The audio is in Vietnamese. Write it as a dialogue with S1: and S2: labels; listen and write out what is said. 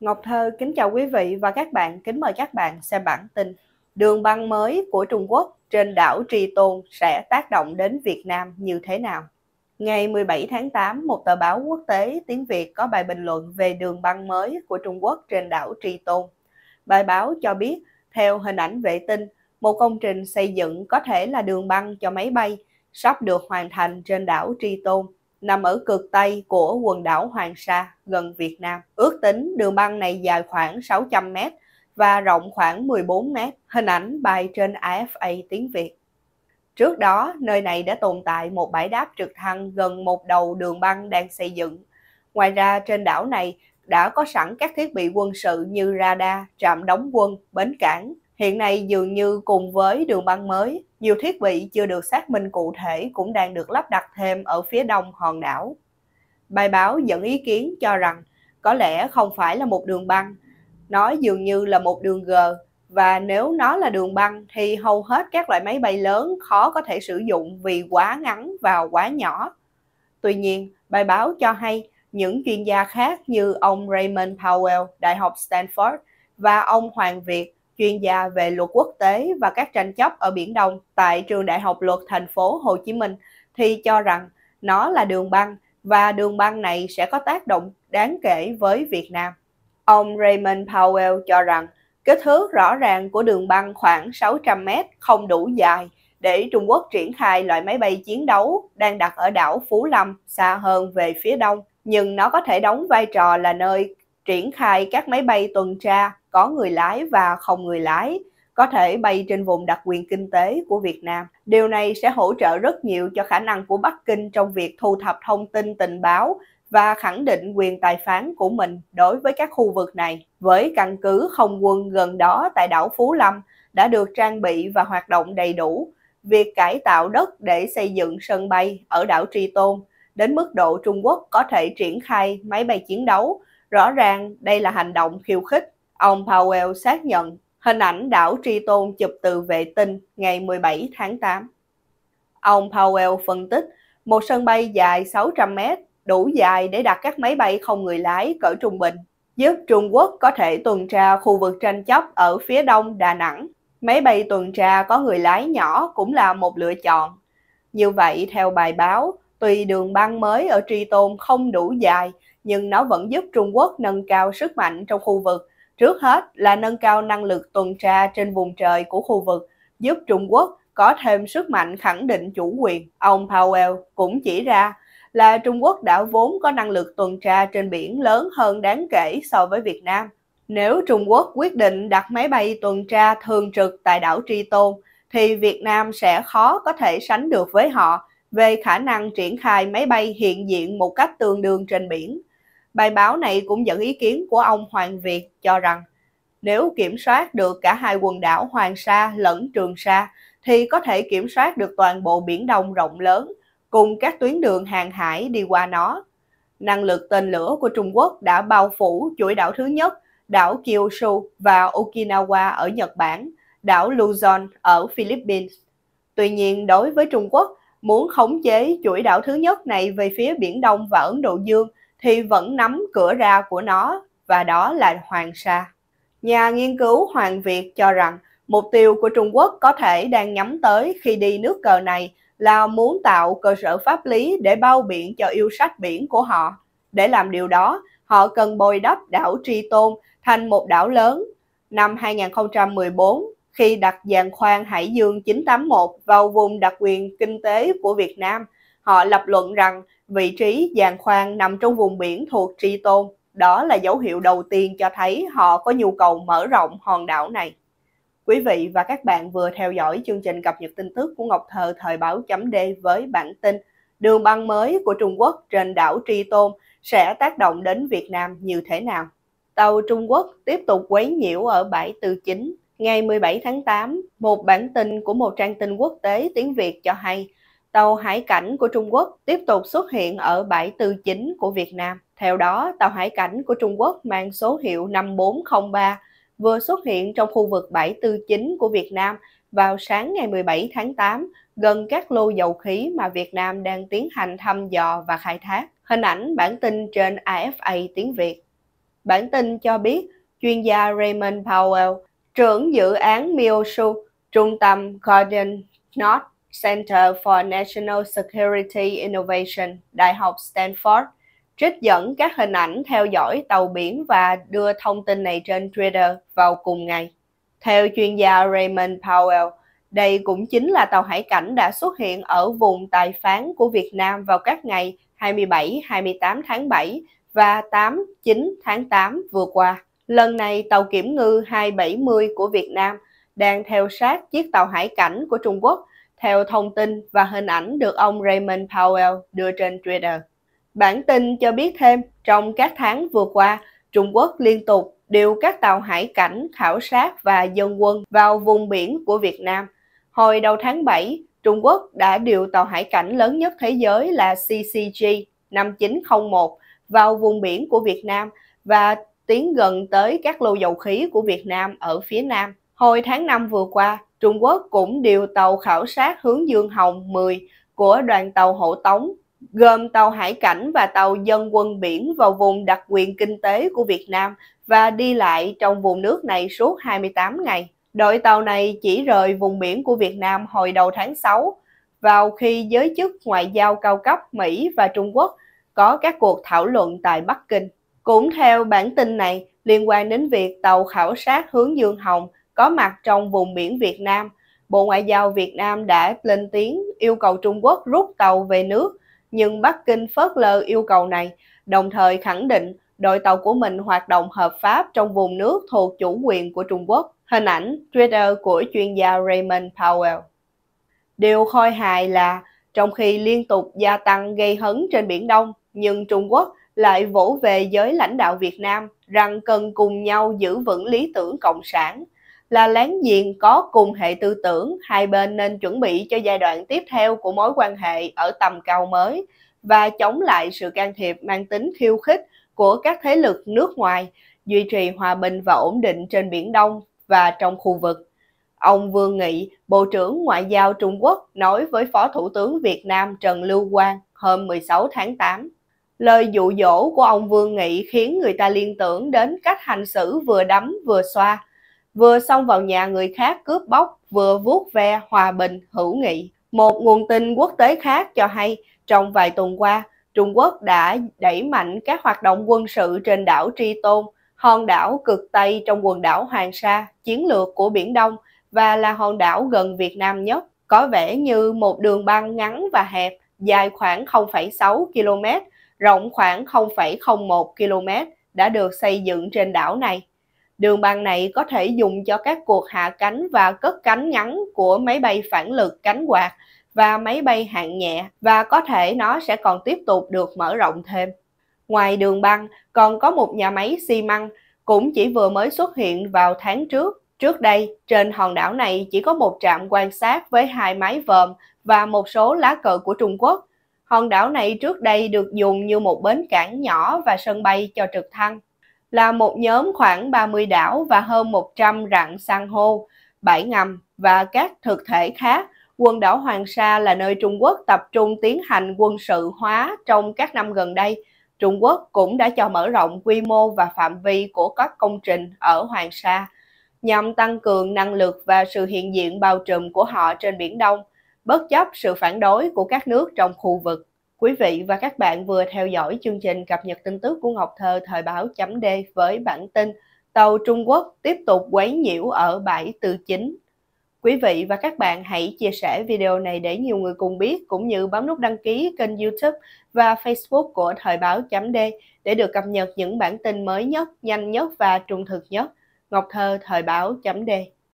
S1: Ngọc Thơ kính chào quý vị và các bạn, kính mời các bạn xem bản tin Đường băng mới của Trung Quốc trên đảo Tri Tôn sẽ tác động đến Việt Nam như thế nào? Ngày 17 tháng 8, một tờ báo quốc tế tiếng Việt có bài bình luận về đường băng mới của Trung Quốc trên đảo Tri Tôn. Bài báo cho biết, theo hình ảnh vệ tinh, một công trình xây dựng có thể là đường băng cho máy bay sắp được hoàn thành trên đảo Tri Tôn – nằm ở cực Tây của quần đảo Hoàng Sa gần Việt Nam. Ước tính đường băng này dài khoảng 600 mét và rộng khoảng 14 mét, hình ảnh bài trên AFA tiếng Việt. Trước đó, nơi này đã tồn tại một bãi đáp trực thăng gần một đầu đường băng đang xây dựng. Ngoài ra, trên đảo này đã có sẵn các thiết bị quân sự như radar, trạm đóng quân, bến cảng. Hiện nay dường như cùng với đường băng mới, nhiều thiết bị chưa được xác minh cụ thể cũng đang được lắp đặt thêm ở phía đông hòn đảo. Bài báo dẫn ý kiến cho rằng có lẽ không phải là một đường băng, nó dường như là một đường gờ và nếu nó là đường băng thì hầu hết các loại máy bay lớn khó có thể sử dụng vì quá ngắn và quá nhỏ. Tuy nhiên, bài báo cho hay những chuyên gia khác như ông Raymond Powell, Đại học Stanford và ông Hoàng Việt chuyên gia về luật quốc tế và các tranh chấp ở Biển Đông tại Trường Đại học Luật Thành phố Hồ Chí Minh thì cho rằng nó là đường băng và đường băng này sẽ có tác động đáng kể với Việt Nam. Ông Raymond Powell cho rằng kích thước rõ ràng của đường băng khoảng 600 mét không đủ dài để Trung Quốc triển khai loại máy bay chiến đấu đang đặt ở đảo Phú Lâm xa hơn về phía đông, nhưng nó có thể đóng vai trò là nơi triển khai các máy bay tuần tra có người lái và không người lái có thể bay trên vùng đặc quyền kinh tế của Việt Nam. Điều này sẽ hỗ trợ rất nhiều cho khả năng của Bắc Kinh trong việc thu thập thông tin tình báo và khẳng định quyền tài phán của mình đối với các khu vực này. Với căn cứ không quân gần đó tại đảo Phú Lâm đã được trang bị và hoạt động đầy đủ, việc cải tạo đất để xây dựng sân bay ở đảo Tri Tôn đến mức độ Trung Quốc có thể triển khai máy bay chiến đấu, rõ ràng đây là hành động khiêu khích Ông Powell xác nhận hình ảnh đảo Tri Tôn chụp từ vệ tinh ngày 17 tháng 8. Ông Powell phân tích một sân bay dài 600 mét đủ dài để đặt các máy bay không người lái cỡ trung bình, giúp Trung Quốc có thể tuần tra khu vực tranh chấp ở phía đông Đà Nẵng. Máy bay tuần tra có người lái nhỏ cũng là một lựa chọn. Như vậy, theo bài báo, tuy đường băng mới ở Tri Tôn không đủ dài, nhưng nó vẫn giúp Trung Quốc nâng cao sức mạnh trong khu vực Trước hết là nâng cao năng lực tuần tra trên vùng trời của khu vực, giúp Trung Quốc có thêm sức mạnh khẳng định chủ quyền. Ông Powell cũng chỉ ra là Trung Quốc đã vốn có năng lực tuần tra trên biển lớn hơn đáng kể so với Việt Nam. Nếu Trung Quốc quyết định đặt máy bay tuần tra thường trực tại đảo Tri Tôn, thì Việt Nam sẽ khó có thể sánh được với họ về khả năng triển khai máy bay hiện diện một cách tương đương trên biển. Bài báo này cũng dẫn ý kiến của ông Hoàng Việt cho rằng nếu kiểm soát được cả hai quần đảo Hoàng Sa lẫn Trường Sa thì có thể kiểm soát được toàn bộ Biển Đông rộng lớn cùng các tuyến đường hàng hải đi qua nó. Năng lực tên lửa của Trung Quốc đã bao phủ chuỗi đảo thứ nhất, đảo Kyushu và Okinawa ở Nhật Bản, đảo Luzon ở Philippines. Tuy nhiên, đối với Trung Quốc, muốn khống chế chuỗi đảo thứ nhất này về phía Biển Đông và Ấn Độ Dương – thì vẫn nắm cửa ra của nó và đó là Hoàng Sa. Nhà nghiên cứu Hoàng Việt cho rằng mục tiêu của Trung Quốc có thể đang nhắm tới khi đi nước cờ này là muốn tạo cơ sở pháp lý để bao biển cho yêu sách biển của họ. Để làm điều đó, họ cần bồi đắp đảo Tri Tôn thành một đảo lớn. Năm 2014, khi đặt giàn khoan Hải Dương 981 vào vùng đặc quyền kinh tế của Việt Nam – Họ lập luận rằng vị trí giàn khoan nằm trong vùng biển thuộc Tri Tôn. Đó là dấu hiệu đầu tiên cho thấy họ có nhu cầu mở rộng hòn đảo này. Quý vị và các bạn vừa theo dõi chương trình cập nhật tin tức của Ngọc Thơ thời báo chấm D với bản tin Đường băng mới của Trung Quốc trên đảo Tri Tôn sẽ tác động đến Việt Nam như thế nào? Tàu Trung Quốc tiếp tục quấy nhiễu ở bãi Tư Chính. Ngày 17 tháng 8, một bản tin của một trang tin quốc tế tiếng Việt cho hay tàu hải cảnh của Trung Quốc tiếp tục xuất hiện ở bãi tư chính của Việt Nam. Theo đó, tàu hải cảnh của Trung Quốc mang số hiệu 5403 vừa xuất hiện trong khu vực bãi tư chính của Việt Nam vào sáng ngày 17 tháng 8 gần các lô dầu khí mà Việt Nam đang tiến hành thăm dò và khai thác. Hình ảnh bản tin trên AFA tiếng Việt. Bản tin cho biết chuyên gia Raymond Powell, trưởng dự án Miosu trung tâm Garden North Center for National Security Innovation, Đại học Stanford, trích dẫn các hình ảnh theo dõi tàu biển và đưa thông tin này trên Twitter vào cùng ngày. Theo chuyên gia Raymond Powell, đây cũng chính là tàu hải cảnh đã xuất hiện ở vùng tài phán của Việt Nam vào các ngày 27-28 tháng 7 và 8-9 tháng 8 vừa qua. Lần này, tàu kiểm ngư 270 của Việt Nam đang theo sát chiếc tàu hải cảnh của Trung Quốc theo thông tin và hình ảnh được ông Raymond Powell đưa trên Twitter. Bản tin cho biết thêm, trong các tháng vừa qua, Trung Quốc liên tục điều các tàu hải cảnh khảo sát và dân quân vào vùng biển của Việt Nam. Hồi đầu tháng 7, Trung Quốc đã điều tàu hải cảnh lớn nhất thế giới là CCG 5901 vào vùng biển của Việt Nam và tiến gần tới các lô dầu khí của Việt Nam ở phía Nam. Hồi tháng 5 vừa qua, Trung Quốc cũng điều tàu khảo sát hướng Dương Hồng 10 của đoàn tàu hộ tống, gồm tàu hải cảnh và tàu dân quân biển vào vùng đặc quyền kinh tế của Việt Nam và đi lại trong vùng nước này suốt 28 ngày. Đội tàu này chỉ rời vùng biển của Việt Nam hồi đầu tháng 6, vào khi giới chức ngoại giao cao cấp Mỹ và Trung Quốc có các cuộc thảo luận tại Bắc Kinh. Cũng theo bản tin này, liên quan đến việc tàu khảo sát hướng Dương Hồng có mặt trong vùng biển Việt Nam, Bộ Ngoại giao Việt Nam đã lên tiếng yêu cầu Trung Quốc rút tàu về nước, nhưng Bắc Kinh phớt lờ yêu cầu này, đồng thời khẳng định đội tàu của mình hoạt động hợp pháp trong vùng nước thuộc chủ quyền của Trung Quốc. Hình ảnh Twitter của chuyên gia Raymond Powell. Điều khôi hài là trong khi liên tục gia tăng gây hấn trên Biển Đông, nhưng Trung Quốc lại vỗ về giới lãnh đạo Việt Nam rằng cần cùng nhau giữ vững lý tưởng cộng sản – là láng giềng có cùng hệ tư tưởng, hai bên nên chuẩn bị cho giai đoạn tiếp theo của mối quan hệ ở tầm cao mới và chống lại sự can thiệp mang tính khiêu khích của các thế lực nước ngoài, duy trì hòa bình và ổn định trên Biển Đông và trong khu vực. Ông Vương Nghị, Bộ trưởng Ngoại giao Trung Quốc nói với Phó Thủ tướng Việt Nam Trần Lưu Quang hôm 16 tháng 8. Lời dụ dỗ của ông Vương Nghị khiến người ta liên tưởng đến cách hành xử vừa đấm vừa xoa – vừa xông vào nhà người khác cướp bóc, vừa vuốt ve hòa bình, hữu nghị. Một nguồn tin quốc tế khác cho hay, trong vài tuần qua, Trung Quốc đã đẩy mạnh các hoạt động quân sự trên đảo Tri Tôn, hòn đảo cực Tây trong quần đảo Hoàng Sa, chiến lược của Biển Đông và là hòn đảo gần Việt Nam nhất. Có vẻ như một đường băng ngắn và hẹp, dài khoảng 0,6 km, rộng khoảng 0,01 km đã được xây dựng trên đảo này. Đường băng này có thể dùng cho các cuộc hạ cánh và cất cánh ngắn của máy bay phản lực cánh quạt và máy bay hạng nhẹ và có thể nó sẽ còn tiếp tục được mở rộng thêm. Ngoài đường băng, còn có một nhà máy xi măng cũng chỉ vừa mới xuất hiện vào tháng trước. Trước đây, trên hòn đảo này chỉ có một trạm quan sát với hai máy vòm và một số lá cờ của Trung Quốc. Hòn đảo này trước đây được dùng như một bến cảng nhỏ và sân bay cho trực thăng là một nhóm khoảng 30 đảo và hơn 100 rặng san hô, bãi ngầm và các thực thể khác. Quần đảo Hoàng Sa là nơi Trung Quốc tập trung tiến hành quân sự hóa trong các năm gần đây. Trung Quốc cũng đã cho mở rộng quy mô và phạm vi của các công trình ở Hoàng Sa nhằm tăng cường năng lực và sự hiện diện bao trùm của họ trên Biển Đông, bất chấp sự phản đối của các nước trong khu vực. Quý vị và các bạn vừa theo dõi chương trình cập nhật tin tức của Ngọc Thơ thời báo chấm D với bản tin Tàu Trung Quốc tiếp tục quấy nhiễu ở bãi Tư Chính. Quý vị và các bạn hãy chia sẻ video này để nhiều người cùng biết cũng như bấm nút đăng ký kênh YouTube và Facebook của Thời báo chấm D để được cập nhật những bản tin mới nhất, nhanh nhất và trung thực nhất. Ngọc Thơ Thời báo chấm D